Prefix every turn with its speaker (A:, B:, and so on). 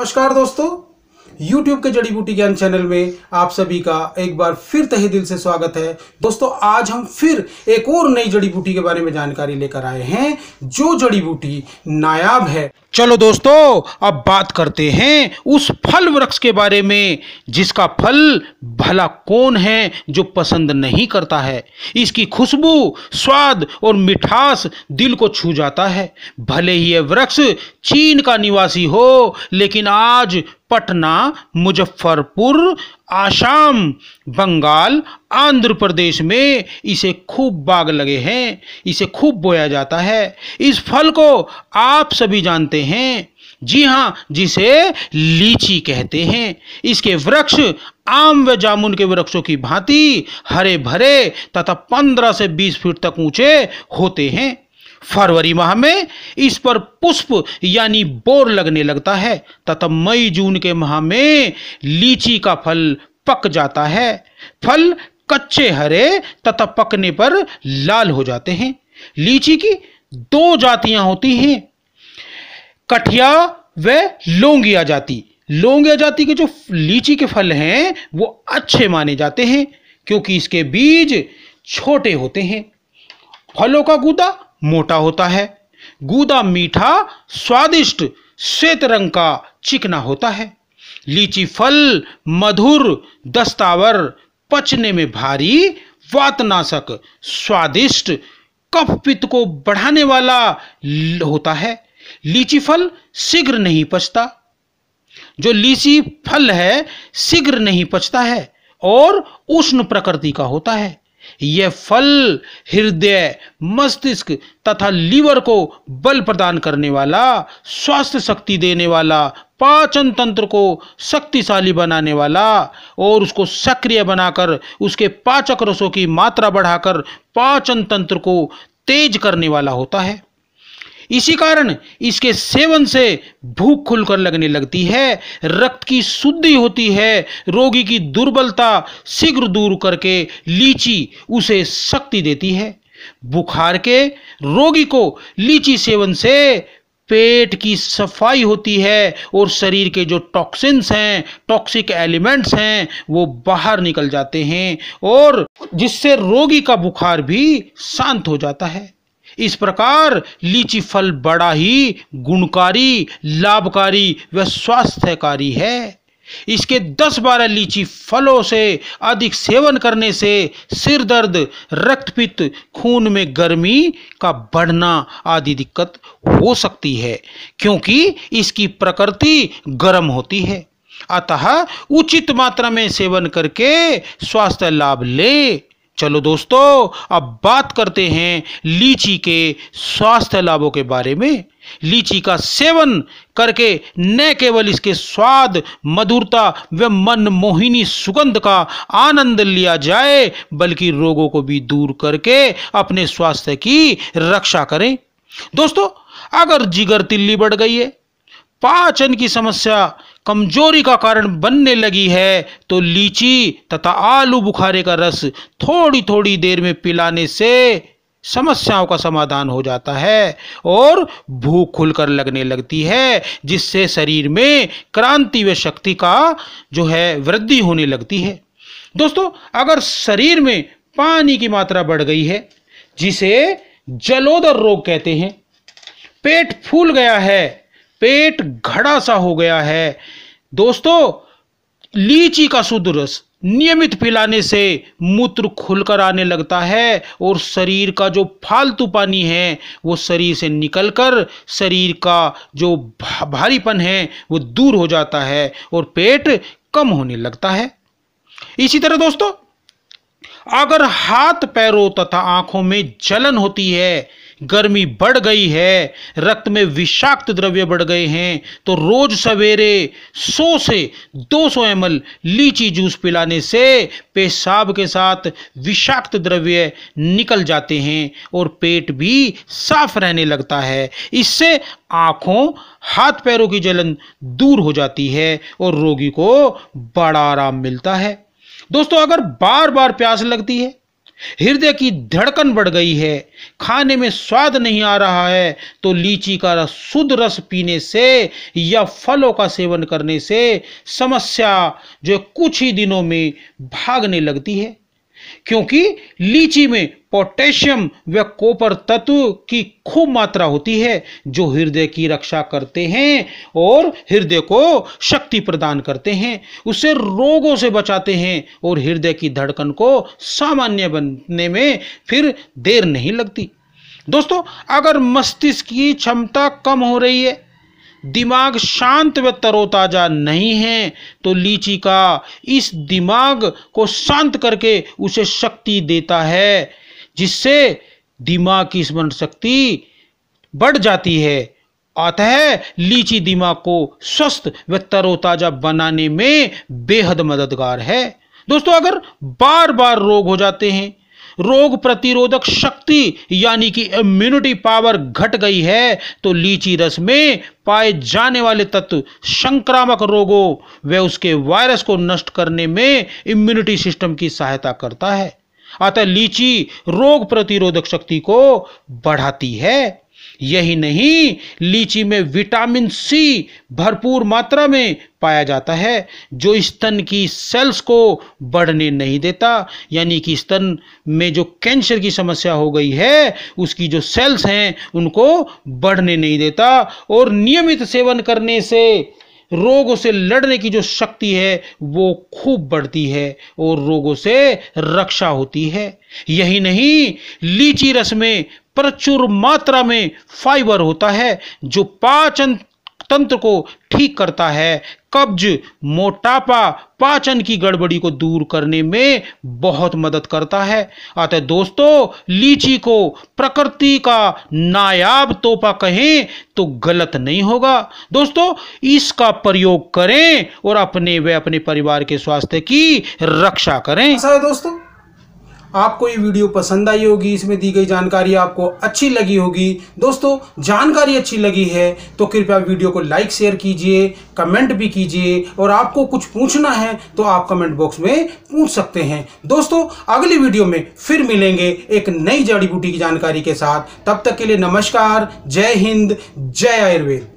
A: नमस्कार दोस्तों YouTube के जड़ी बूटी ज्ञान चैनल में आप सभी का एक बार फिर तहे दिल से स्वागत है दोस्तों आज हम फिर एक और नई जड़ी बूटी के बारे में जानकारी लेकर आए हैं जो जड़ी बूटी नायाब है चलो दोस्तों अब बात करते हैं उस फल वृक्ष के बारे में जिसका फल भला कौन है जो पसंद नहीं करता है इसकी खुशबू स्वाद और मिठास दिल को छू जाता है भले ही यह वृक्ष चीन का निवासी हो लेकिन आज पटना मुजफ्फरपुर आसाम बंगाल आंध्र प्रदेश में इसे खूब बाग लगे हैं इसे खूब बोया जाता है इस फल को आप सभी जानते हैं जी हाँ जिसे लीची कहते हैं इसके वृक्ष आम व जामुन के वृक्षों की भांति हरे भरे तथा 15 से 20 फीट तक ऊंचे होते हैं फरवरी माह में इस पर पुष्प यानी बोर लगने लगता है तथा मई जून के माह में लीची का फल पक जाता है फल कच्चे हरे तथा पकने पर लाल हो जाते हैं लीची की दो जातियां होती हैं कठिया व लोंगिया जाति लोंगिया जाति के जो लीची के फल हैं वो अच्छे माने जाते हैं क्योंकि इसके बीज छोटे होते हैं फलों का गूदा मोटा होता है गूदा मीठा स्वादिष्ट श्वेत रंग का चिकना होता है लीची फल मधुर दस्तावर पचने में भारी वातनाशक स्वादिष्ट कफ पित्त को बढ़ाने वाला होता है लीची फल शीघ्र नहीं पचता जो लीची फल है शीघ्र नहीं पचता है और उष्ण प्रकृति का होता है ये फल हृदय मस्तिष्क तथा लीवर को बल प्रदान करने वाला स्वास्थ्य शक्ति देने वाला पाचन तंत्र को शक्तिशाली बनाने वाला और उसको सक्रिय बनाकर उसके पाचक रसों की मात्रा बढ़ाकर पाचन तंत्र को तेज करने वाला होता है इसी कारण इसके सेवन से भूख खुलकर लगने लगती है रक्त की शुद्धि होती है रोगी की दुर्बलता शीघ्र दूर करके लीची उसे शक्ति देती है बुखार के रोगी को लीची सेवन से पेट की सफाई होती है और शरीर के जो टॉक्सिन्स हैं टॉक्सिक एलिमेंट्स हैं वो बाहर निकल जाते हैं और जिससे रोगी का बुखार भी शांत हो जाता है इस प्रकार लीची फल बड़ा ही गुणकारी लाभकारी व स्वास्थ्यकारी है इसके 10-12 लीची फलों से अधिक सेवन करने से सिर दर्द रक्तपित्त खून में गर्मी का बढ़ना आदि दिक्कत हो सकती है क्योंकि इसकी प्रकृति गर्म होती है अतः उचित मात्रा में सेवन करके स्वास्थ्य लाभ ले चलो दोस्तों अब बात करते हैं लीची के स्वास्थ्य लाभों के बारे में लीची का सेवन करके न केवल इसके स्वाद मधुरता व मनमोहिनी सुगंध का आनंद लिया जाए बल्कि रोगों को भी दूर करके अपने स्वास्थ्य की रक्षा करें दोस्तों अगर जिगर तिल्ली बढ़ गई है पाचन की समस्या कमजोरी का कारण बनने लगी है तो लीची तथा आलू बुखारे का रस थोड़ी थोड़ी देर में पिलाने से समस्याओं का समाधान हो जाता है और भूख खुलकर लगने लगती है जिससे शरीर में क्रांति व शक्ति का जो है वृद्धि होने लगती है दोस्तों अगर शरीर में पानी की मात्रा बढ़ गई है जिसे जलोदर रोग कहते हैं पेट फूल गया है पेट घड़ा सा हो गया है दोस्तों लीची का शुद्ध रस नियमित पिलाने से मूत्र खुलकर आने लगता है और शरीर का जो फालतू पानी है वो शरीर से निकलकर शरीर का जो भारीपन है वो दूर हो जाता है और पेट कम होने लगता है इसी तरह दोस्तों अगर हाथ पैरों तथा आंखों में जलन होती है गर्मी बढ़ गई है रक्त में विषाक्त द्रव्य बढ़ गए हैं तो रोज सवेरे 100 से 200 सौ एम लीची जूस पिलाने से पेशाब के साथ विषाक्त द्रव्य निकल जाते हैं और पेट भी साफ रहने लगता है इससे आँखों हाथ पैरों की जलन दूर हो जाती है और रोगी को बड़ा आराम मिलता है दोस्तों अगर बार बार प्यास लगती है हृदय की धड़कन बढ़ गई है खाने में स्वाद नहीं आ रहा है तो लीची का रस शुद्ध रस पीने से या फलों का सेवन करने से समस्या जो कुछ ही दिनों में भागने लगती है क्योंकि लीची में पोटेशियम व कोपर तत्व की खूब मात्रा होती है जो हृदय की रक्षा करते हैं और हृदय को शक्ति प्रदान करते हैं उसे रोगों से बचाते हैं और हृदय की धड़कन को सामान्य बनने में फिर देर नहीं लगती दोस्तों अगर मस्तिष्क की क्षमता कम हो रही है दिमाग शांत व तरोताज़ा नहीं है तो लीची का इस दिमाग को शांत करके उसे शक्ति देता है जिससे दिमाग की स्मरण शक्ति बढ़ जाती है अतः लीची दिमाग को स्वस्थ व तरोताज़ा बनाने में बेहद मददगार है दोस्तों अगर बार बार रोग हो जाते हैं रोग प्रतिरोधक शक्ति यानी कि इम्यूनिटी पावर घट गई है तो लीची रस में पाए जाने वाले तत्व संक्रामक रोगों व उसके वायरस को नष्ट करने में इम्यूनिटी सिस्टम की सहायता करता है अतः लीची रोग प्रतिरोधक शक्ति को बढ़ाती है यही नहीं लीची में विटामिन सी भरपूर मात्रा में पाया जाता है जो स्तन की सेल्स को बढ़ने नहीं देता यानी कि स्तन में जो कैंसर की समस्या हो गई है उसकी जो सेल्स हैं उनको बढ़ने नहीं देता और नियमित सेवन करने से रोगों से लड़ने की जो शक्ति है वो खूब बढ़ती है और रोगों से रक्षा होती है यही नहीं लीची रस में प्रचुर मात्रा में फाइबर होता है जो पाचन तंत्र को ठीक करता है कब्ज मोटापा पाचन की गड़बड़ी को दूर करने में बहुत मदद करता है अतः दोस्तों लीची को प्रकृति का नायाब तोपा कहें तो गलत नहीं होगा दोस्तों इसका प्रयोग करें और अपने व अपने परिवार के स्वास्थ्य की रक्षा करें दोस्तों आपको ये वीडियो पसंद आई होगी इसमें दी गई जानकारी आपको अच्छी लगी होगी दोस्तों जानकारी अच्छी लगी है तो कृपया वीडियो को लाइक शेयर कीजिए कमेंट भी कीजिए और आपको कुछ पूछना है तो आप कमेंट बॉक्स में पूछ सकते हैं दोस्तों अगली वीडियो में फिर मिलेंगे एक नई जड़ी बूटी की जानकारी के साथ तब तक के लिए नमस्कार जय हिंद जय आयुर्वेद